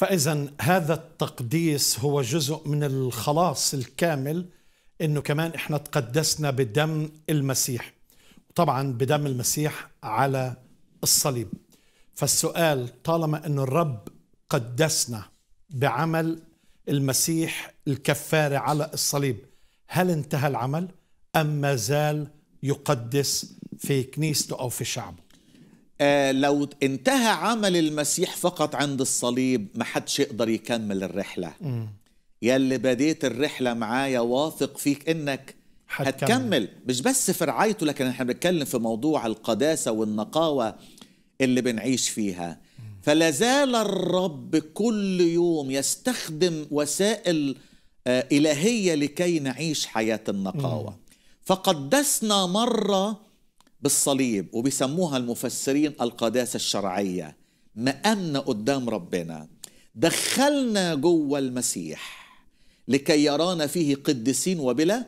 فاذا هذا التقديس هو جزء من الخلاص الكامل انه كمان احنا تقدسنا بدم المسيح طبعا بدم المسيح على الصليب فالسؤال طالما أن الرب قدسنا بعمل المسيح الكفارة على الصليب هل انتهى العمل أم ما زال يقدس في كنيسته أو في شعبه آه، لو انتهى عمل المسيح فقط عند الصليب ما حدش يقدر يكمل الرحلة يا اللي بديت الرحلة معايا واثق فيك انك هتكمل. هتكمل مش بس في رعايته لكن احنا بنتكلم في موضوع القداسة والنقاوة اللي بنعيش فيها فلازال فلا زال الرب كل يوم يستخدم وسائل آه، إلهية لكي نعيش حياة النقاوة فقدسنا مرة بالصليب وبيسموها المفسرين القداسة الشرعية مقامنا قدام ربنا دخلنا جوه المسيح لكي يرانا فيه قدسين وبلا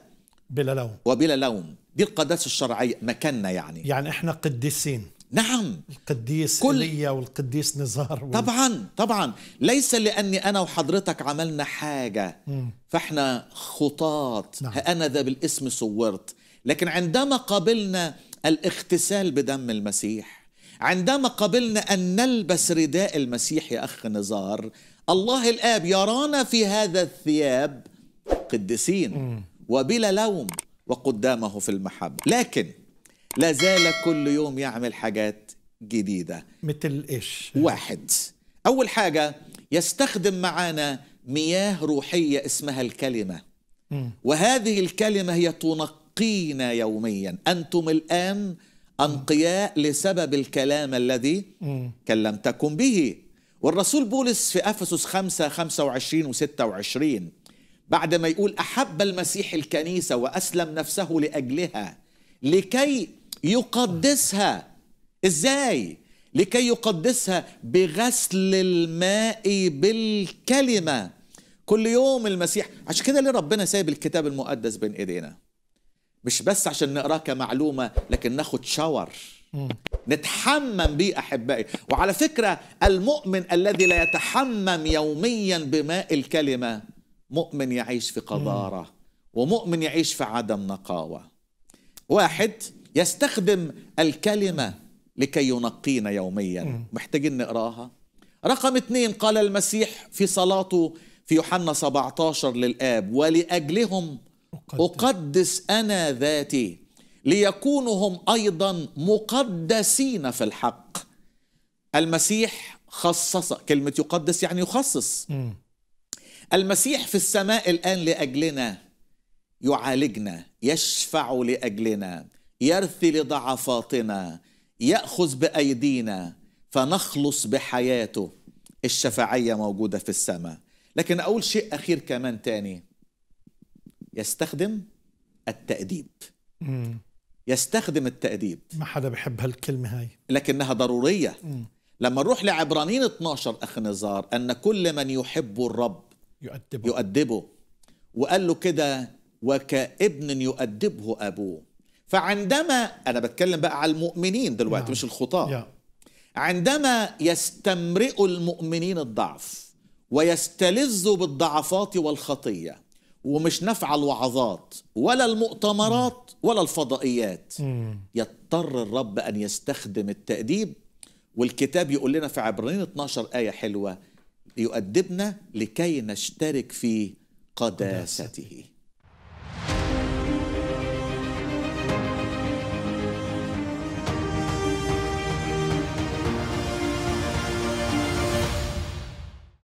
بلا لوم وبلا لوم دي القداسة الشرعية مكاننا يعني يعني احنا قديسين نعم القديس كل... إليا والقديس نزار وال... طبعا طبعا ليس لأني أنا وحضرتك عملنا حاجة مم. فاحنا خطاة نعم. أنا ذا بالاسم صورت لكن عندما قابلنا الاغتسال بدم المسيح عندما قبلنا أن نلبس رداء المسيح يا أخ نزار الله الآب يرانا في هذا الثياب قدسين وبلا لوم وقدامه في المحبة لكن لا زال كل يوم يعمل حاجات جديدة مثل إيش؟ واحد أول حاجة يستخدم معانا مياه روحية اسمها الكلمة وهذه الكلمة هي تنقل تنقين يوميا أنتم الآن أنقياء لسبب الكلام الذي كلمتكم به والرسول بولس في أفسس 5 25 و 26 بعد ما يقول أحب المسيح الكنيسة وأسلم نفسه لأجلها لكي يقدسها إزاي؟ لكي يقدسها بغسل الماء بالكلمة كل يوم المسيح عشان كده ليه ربنا سايب الكتاب المقدس بين إيدينا مش بس عشان نقراه كمعلومة لكن ناخد شاور نتحمم بيه أحبائي وعلى فكرة المؤمن الذي لا يتحمم يوميا بماء الكلمة مؤمن يعيش في قذارة ومؤمن يعيش في عدم نقاوة واحد يستخدم الكلمة لكي ينقينا يوميا محتاجين نقراها رقم اثنين قال المسيح في صلاته في يوحنا 17 للآب ولأجلهم أقدس أنا ذاتي ليكونوا هم أيضا مقدسين في الحق المسيح خصص كلمة يقدس يعني يخصص م. المسيح في السماء الآن لأجلنا يعالجنا يشفع لأجلنا يرثي لضعفاتنا يأخذ بأيدينا فنخلص بحياته الشفاعية موجودة في السماء لكن أقول شيء أخير كمان تاني يستخدم التأديب مم. يستخدم التأديب ما حدا بحب هالكلمة هاي لكنها ضرورية مم. لما نروح لعبرانين 12 أخ نزار أن كل من يحب الرب يؤدبه, يؤدبه. وقال له كده وكابن يؤدبه أبوه فعندما أنا بتكلم بقى على المؤمنين دلوقتي نعم. مش الخطاة عندما يستمرئ المؤمنين الضعف ويستلذوا بالضعفات والخطية ومش نافعه الوعظات ولا المؤتمرات ولا الفضائيات يضطر الرب ان يستخدم التاديب والكتاب يقول لنا في عبرانيين 12 ايه حلوه يؤدبنا لكي نشترك في قداسته